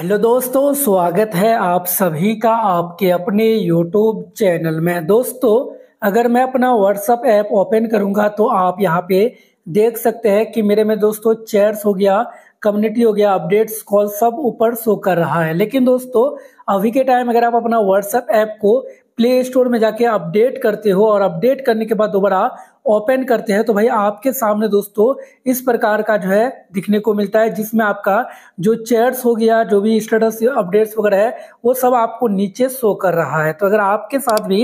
hello दोस्तों स्वागत है आप सभी का आपके अपने यूट्यूब चैनल में दोस्तों अगर मैं अपना व्हाट्सअप ऐप ओपन करूंगा तो आप यहां पे देख सकते हैं कि मेरे में दोस्तों चेयर्स हो गया कम्युनिटी हो गया अपडेट्स कॉल सब ऊपर शो कर रहा है लेकिन दोस्तों अभी के टाइम अगर आप अपना व्हाट्सअप ऐप को प्ले स्टोर में जाके अपडेट करते हो और अपडेट करने के बाद दोबारा ओपन करते हैं तो भाई आपके सामने दोस्तों इस प्रकार का जो है दिखने को मिलता है जिसमें आपका जो चेयर्स हो गया जो भी स्टेटस अपडेट्स वगैरह है वो सब आपको नीचे शो कर रहा है तो अगर आपके साथ भी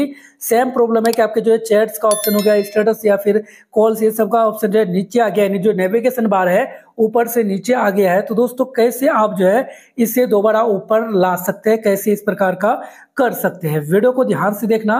सेम प्रॉब्लम है कि आपके जो है चैट्स का ऑप्शन हो गया स्टेटस या फिर कॉल्स ये सब का ऑप्शन जो है नीचे आ गया यानी जो नेविगेशन बार है ऊपर से नीचे आ गया है तो दोस्तों कैसे आप जो है इसे दोबारा ऊपर ला सकते हैं कैसे इस प्रकार का कर सकते हैं वीडियो को ध्यान से देखना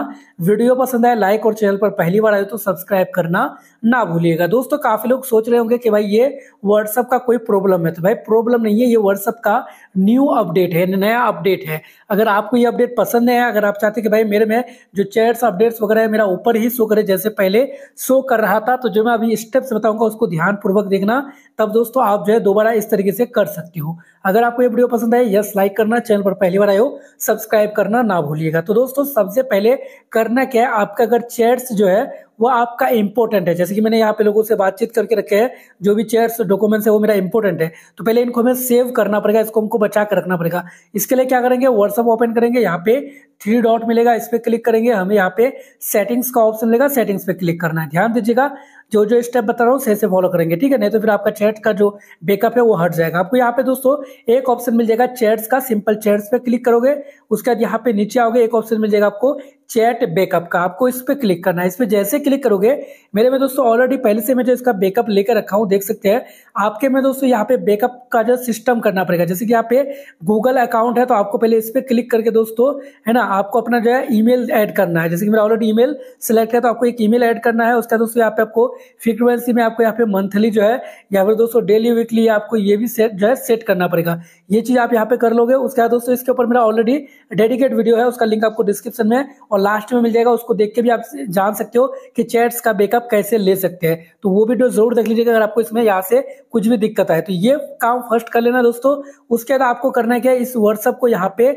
वीडियो पसंद आए लाइक और चैनल पर पहली बार आए तो सब्सक्राइब करना ना भूलिएगा दोस्तों काफी लोग सोच रहे होंगे कि भाई ये व्हाट्सअप का कोई प्रॉब्लम है तो भाई प्रॉब्लम नहीं है ये व्हाट्सअप का न्यू अपडेट है नया अपडेट है अगर आपको ये अपडेट पसंद है अगर आप चाहते कि भाई मेरे में जो चैट्स अपडेट्स वगैरह है मेरा ऊपर ही शो करे जैसे पहले शो कर रहा था तो जो मैं अभी स्टेप्स बताऊंगा उसको ध्यानपूर्वक देखना तब दोस्तों दोस्तों आप जो है दोबारा इस तरीके से कर सकते हो अगर आपको ये वीडियो पसंद आए यस लाइक करना चैनल पर पहली बार आए हो सब्सक्राइब करना ना भूलिएगा तो दोस्तों सबसे पहले करना क्या है आपका अगर चेयर्स जो है वो आपका इंपॉर्टेंट है जैसे कि मैंने यहाँ पे लोगों से बातचीत करके रखे हैं जो भी चेयर्स डॉक्यूमेंट्स है वो मेरा इंपॉर्टेंट है तो पहले इनको हमें सेव करना पड़ेगा इसको हमको बचा कर रखना पड़ेगा इसके लिए क्या करेंगे व्हाट्सअप ओपन करेंगे यहाँ पे थ्री डॉट मिलेगा इस पर क्लिक करेंगे हमें यहाँ पे सेटिंग्स का ऑप्शन मिलेगा सेटिंग्स पे क्लिक करना है ध्यान दीजिएगा जो जो स्टेप बता रहा हूँ सही से फॉलो करेंगे ठीक है नहीं तो फिर आपका चैट का जो बेकअप है वो हट जाएगा आपको यहाँ पे दोस्तों एक ऑप्शन मिल जाएगा चैट्स का सिंपल चैट्स पे क्लिक करोगे उसके बाद यहाँ पे नीचे आओगे एक ऑप्शन मिल जाएगा आपको चैट बैकअप का आपको इस पर क्लिक करना है इस पर जैसे क्लिक करोगे मेरे में दोस्तों ऑलरेडी पहले से मैं जो इसका बैकअप लेकर रखा हूँ देख सकते हैं आपके में दोस्तों यहाँ पे बैकअप का जो सिस्टम करना पड़ेगा जैसे कि यहाँ पे गूगल अकाउंट है तो आपको पहले इस पर क्लिक करके दोस्तों है ना आपको अपना जो है ई मेल करना है जैसे कि मेरा ऑलरेडी ई सेलेक्ट है तो आपको एक ई मेल करना है उसका दोस्तों यहाँ पे आपको फ्रिक्वेंसी में आपको यहाँ पे मंथली जो है या फिर दोस्तों डेली वीकली आपको ये भी सेट जो है सेट करना पड़ेगा ये चीज़ आप यहाँ पे कर लोगे उसके बाद दोस्तों इसके ऊपर मेरा ऑलरेडी डेडिकेट वीडियो है उसका लिंक आपको डिस्क्रिप्शन में और लास्ट में मिल जाएगा उसको देख के भी आप जान सकते हो कि चैट्स का बैकअप कैसे ले सकते हैं तो वो वीडियो जरूर देख लीजिएगा अगर आपको इसमें यहाँ से कुछ भी दिक्कत आए तो ये काम फर्स्ट कर लेना दोस्तों उसके बाद आपको करना है क्या इस व्हाट्सअप को यहाँ पे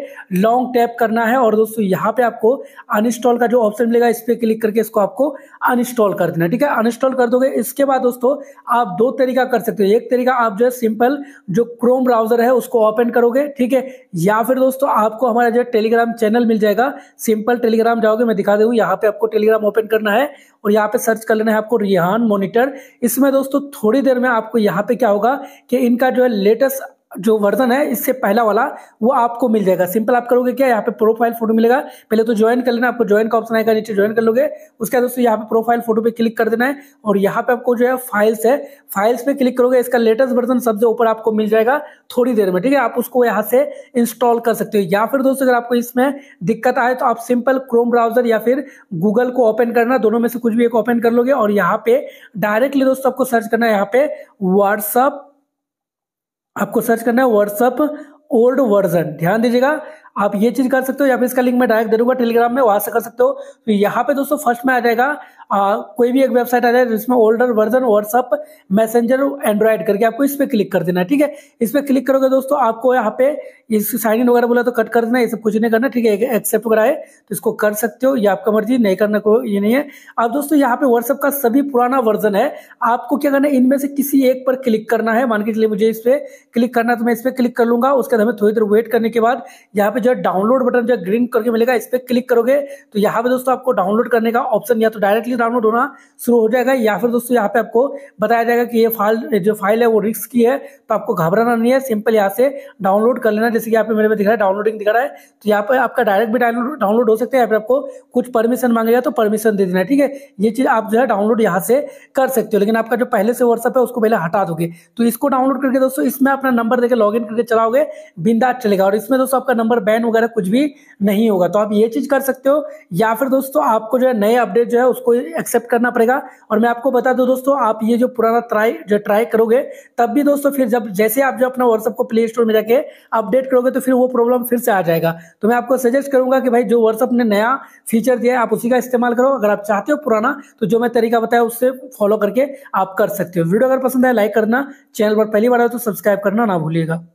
लॉन्ग टैप करना है और दोस्तों यहाँ पे आपको अनइंस्टॉल का जो ऑप्शन मिलेगा इस पर क्लिक करके इसको आपको अनइंस्टॉल कर देना ठीक है अनइंस्टॉल कर दोगे इसके बाद दोस्तों आप दो तरीका कर सकते हो एक तरीका आप जो है सिंपल जो क्रोम ब्राउजर है उसको ओपन करोगे ठीक है या फिर दोस्तों आपको हमारा जो टेलीग्राम चैनल मिल जाएगा सिंपल टेलीग्राम टेलीग्राम जाओगे मैं दिखा दूँ यहाँ पे आपको टेलीग्राम ओपन करना है और यहाँ पे सर्च कर लेना है आपको रिहान मोनिटर इसमें दोस्तों थोड़ी देर में आपको यहाँ पे क्या होगा कि इनका जो है लेटेस्ट जो वर्जन है इससे पहला वाला वो आपको मिल जाएगा सिंपल आप करोगे क्या यहाँ पे प्रोफाइल फोटो मिलेगा पहले तो ज्वाइन कर लेना आपको ज्वाइन का ऑप्शन आएगा नीचे ज्वाइन कर लोगे उसके बाद दोस्तों यहाँ पे प्रोफाइल फोटो पे क्लिक कर देना है और यहाँ पे आपको जो है फाइल्स है फाइल्स पे क्लिक करोगे इसका लेटेस्ट वर्जन सबसे ऊपर आपको मिल जाएगा थोड़ी देर में ठीक है आप उसको यहाँ से इंस्टॉल कर सकते हो या फिर दोस्तों अगर आपको इसमें दिक्कत आए तो आप सिंपल क्रोम ब्राउजर या फिर गूगल को ओपन करना दोनों में से कुछ भी एक ओपन कर लोगे और यहाँ पे डायरेक्टली दोस्तों आपको सर्च करना है यहाँ पे व्हाट्सअप आपको सर्च करना है व्हाट्सअप ओल्ड वर्जन ध्यान दीजिएगा आप ये चीज कर सकते हो या फिर इसका लिंक मैं डायरेक्ट दे दूंगा टेलीग्राम में वहां से कर सकते हो तो यहाँ पे दोस्तों फर्स्ट में आ जाएगा आ, कोई भी एक वेबसाइट आ जाएगा जिसमें older version WhatsApp messenger Android करके आपको इस पर क्लिक कर देना ठीक है इस पर क्लिक करोगे दोस्तों आपको यहाँ पे इस साइन इन वगैरह बोला तो कट कर देना ये सब कुछ नहीं करना ठीक है एक्सेप्ट वगैरह तो इसको कर सकते हो ये आपका मर्जी नहीं करना को ये नहीं है अब दोस्तों यहाँ पे व्हाट्सअप का सभी पुराना वर्जन है आपको क्या करना है इनमें से किसी एक पर क्लिक करना है मान के चलिए मुझे इस पर क्लिक करना तो मैं इस पर क्लिक कर लूंगा उसके बाद हमें थोड़ी देर वेट करने के बाद यहाँ पे जो डाउनलोड बटन जो ग्रीन करके मिलेगा इस पर क्लिक करोगे तो यहाँ पे दोस्तों आपको डाउनलोड करने का ऑप्शन या तो डायरेक्टली डाउनलोड होना शुरू हो जाएगा या फिर दोस्तों यहाँ पे आपको बताया जाएगा कि ये फाइल जो फाइल है वो रिक्स की है तो आपको घबराना नहीं है सिंपल यहाँ से डाउनलोड कर लेना जैसे कि यहाँ पे मेरे पे दिख रहा है डाउनलोडिंग दिख रहा है तो यहाँ पर आपका डायरेक्ट भी डाउनलोड हो सकता है या फिर आपको कुछ परमिशन मांगेगा तो परमिशन दे देना ठीक है ये चीज़ आप जो है डाउनलोड यहाँ से कर सकते हो लेकिन आपका जो पहले से व्हाट्सअप है उसको पहले हटा दोगे तो इसको डाउनलोड करके दोस्तों इसमें अपना नंबर देकर लॉग करके चलाओगे बिंदा चलेगा और इसमें दोस्तों आपका नंबर बैन वगैरह कुछ भी नहीं होगा तो आप ये चीज कर सकते हो या फिर दोस्तों आपको जो है नए अपडेट जो है उसको एक्सेप्ट करना पड़ेगा और मैं आपको बता दूं दोस्तों आप ये जो पुराना ट्राई जो ट्राई करोगे तब भी दोस्तों फिर जब जैसे आप जो अपना व्हाट्सअप को प्ले स्टोर में जाके अपडेट करोगे तो फिर वो प्रॉब्लम फिर से आ जाएगा तो मैं आपको सजेस्ट करूंगा कि भाई जो व्हाट्सअप ने नया फीचर दिया है आप उसी का इस्तेमाल करो अगर आप चाहते हो पुराना तो जो मैं तरीका बताया उससे फॉलो करके आप कर सकते हो वीडियो अगर पसंद है लाइक करना चैनल पर पहली बार आए तो सब्सक्राइब करना ना भूलिएगा